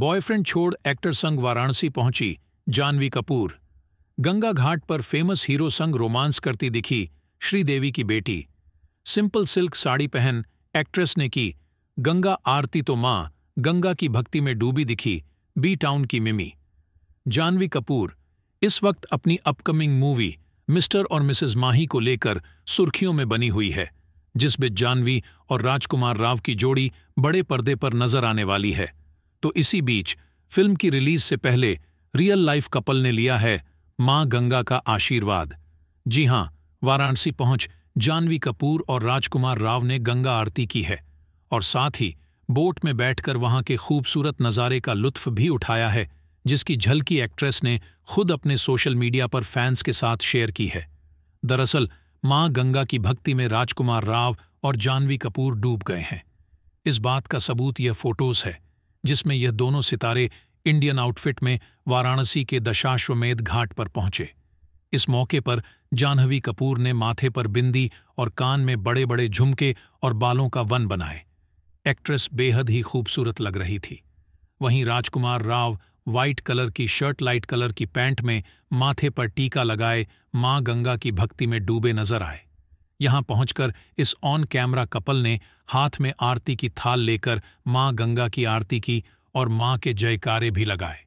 boyfriend छोड़ actor संघ वाराणसी पहुंची जानवी कपूर गंगा घाट पर फेमस हीरो संग रोमांस करती दिखी श्रीदेवी की बेटी सिंपल सिल्क साड़ी पहन एक्ट्रेस ने की गंगा आरती तो माँ गंगा की भक्ति में डूबी दिखी बी टाउन की मिमी जानवी कपूर इस वक्त अपनी अपकमिंग मूवी मिस्टर और मिसेस माही को लेकर सुर्खियों में बनी हुई है जिसमें जानवी और राजकुमार राव की जोड़ी बड़े पर्दे पर नजर आने वाली है तो इसी बीच फिल्म की रिलीज से पहले रियल लाइफ कपल ने लिया है मां गंगा का आशीर्वाद जी हां वाराणसी पहुंच जानवी कपूर और राजकुमार राव ने गंगा आरती की है और साथ ही बोट में बैठकर वहां के खूबसूरत नज़ारे का लुत्फ भी उठाया है जिसकी झलकी एक्ट्रेस ने खुद अपने सोशल मीडिया पर फैंस के साथ शेयर की है दरअसल मां गंगा की भक्ति में राजकुमार राव और जानवी कपूर डूब गए हैं इस बात का सबूत यह फोटोज है जिसमें यह दोनों सितारे इंडियन आउटफिट में वाराणसी के दशाश्वमेध घाट पर पहुंचे इस मौके पर जाह्नवी कपूर ने माथे पर बिंदी और कान में बड़े बड़े झुमके और बालों का वन बनाए एक्ट्रेस बेहद ही खूबसूरत लग रही थी वहीं राजकुमार राव व्हाइट कलर की शर्ट लाइट कलर की पैंट में माथे पर टीका लगाए मां गंगा की भक्ति में डूबे नजर आए यहां पहुंचकर इस ऑन कैमरा कपल ने हाथ में आरती की थाल लेकर मां गंगा की आरती की और मां के जयकारे भी लगाए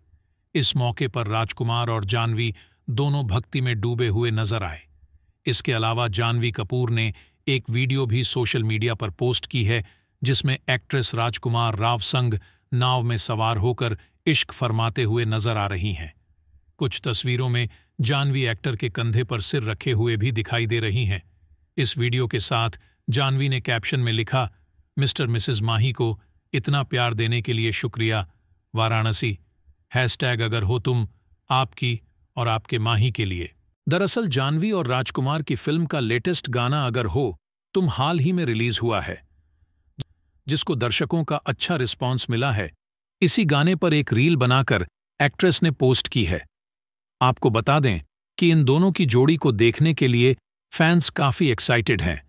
इस मौके पर राजकुमार और जानवी दोनों भक्ति में डूबे हुए नजर आए इसके अलावा जानवी कपूर ने एक वीडियो भी सोशल मीडिया पर पोस्ट की है जिसमें एक्ट्रेस राजकुमार राव संघ नाव में सवार होकर इश्क फरमाते हुए नजर आ रही हैं कुछ तस्वीरों में जानवी एक्टर के कंधे पर सिर रखे हुए भी दिखाई दे रही हैं इस वीडियो के साथ जानवी ने कैप्शन में लिखा मिस्टर मिसेस माही को इतना प्यार देने के लिए शुक्रिया वाराणसी हैशटैग अगर हो तुम आपकी और आपके माही के लिए दरअसल जानवी और राजकुमार की फिल्म का लेटेस्ट गाना अगर हो तुम हाल ही में रिलीज हुआ है जिसको दर्शकों का अच्छा रिस्पॉन्स मिला है इसी गाने पर एक रील बनाकर एक्ट्रेस ने पोस्ट की है आपको बता दें कि इन दोनों की जोड़ी को देखने के लिए फैंस काफ़ी एक्साइटेड हैं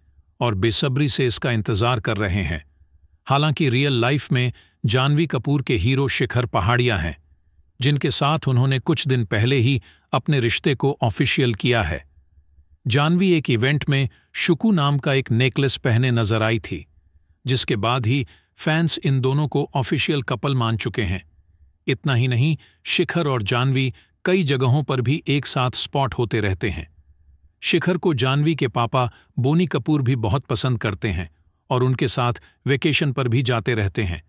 और बेसब्री से इसका इंतज़ार कर रहे हैं हालांकि रियल लाइफ में जानवी कपूर के हीरो शिखर पहाड़िया हैं जिनके साथ उन्होंने कुछ दिन पहले ही अपने रिश्ते को ऑफिशियल किया है जानवी एक इवेंट में शुकु नाम का एक नेकलेस पहने नजर आई थी जिसके बाद ही फैंस इन दोनों को ऑफिशियल कपल मान चुके हैं इतना ही नहीं शिखर और जानवी कई जगहों पर भी एक साथ स्पॉट होते रहते हैं शिखर को जानवी के पापा बोनी कपूर भी बहुत पसंद करते हैं और उनके साथ वेकेशन पर भी जाते रहते हैं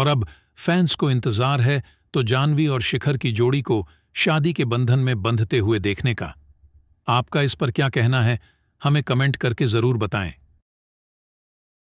और अब फैंस को इंतजार है तो जानवी और शिखर की जोड़ी को शादी के बंधन में बंधते हुए देखने का आपका इस पर क्या कहना है हमें कमेंट करके जरूर बताएं